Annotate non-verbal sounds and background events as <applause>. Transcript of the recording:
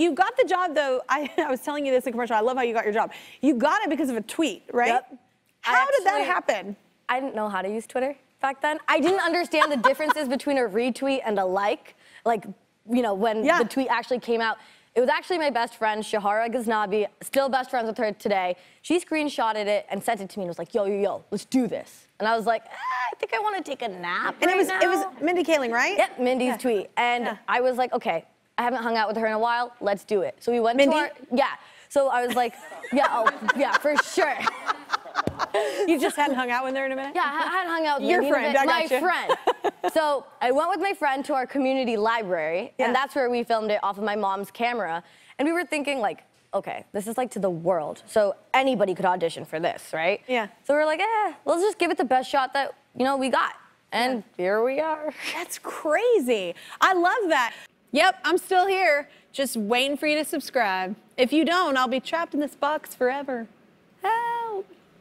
you got the job though. <laughs> I, I, was telling you this in commercial. I love how you got your job. You got it because of a tweet, right? Yep. How actually, did that happen? I didn't know how to use Twitter back then. I didn't understand the <laughs> differences between a retweet and a like. Like, you know, when yeah. the tweet actually came out. It was actually my best friend, Shahara Ghaznabi, still best friends with her today. She screenshotted it and sent it to me and was like, yo, yo, yo, let's do this. And I was like, ah, I think I want to take a nap. And right it was now. it was Mindy Kaling, right? Yep, Mindy's yeah. tweet. And yeah. I was like, okay, I haven't hung out with her in a while. Let's do it. So we went Mindy? to our, yeah. So I was like, yeah, oh, yeah, for sure. You just hadn't hung out with her in a minute? Yeah, I hadn't hung out with Your friend, I my gotcha. friend. <laughs> So I went with my friend to our community library, yeah. and that's where we filmed it off of my mom's camera. And we were thinking, like, okay, this is like to the world. So anybody could audition for this, right? Yeah. So we're like, eh, let's just give it the best shot that, you know, we got. And yeah. here we are. That's crazy. I love that. Yep, I'm still here, just waiting for you to subscribe. If you don't, I'll be trapped in this box forever.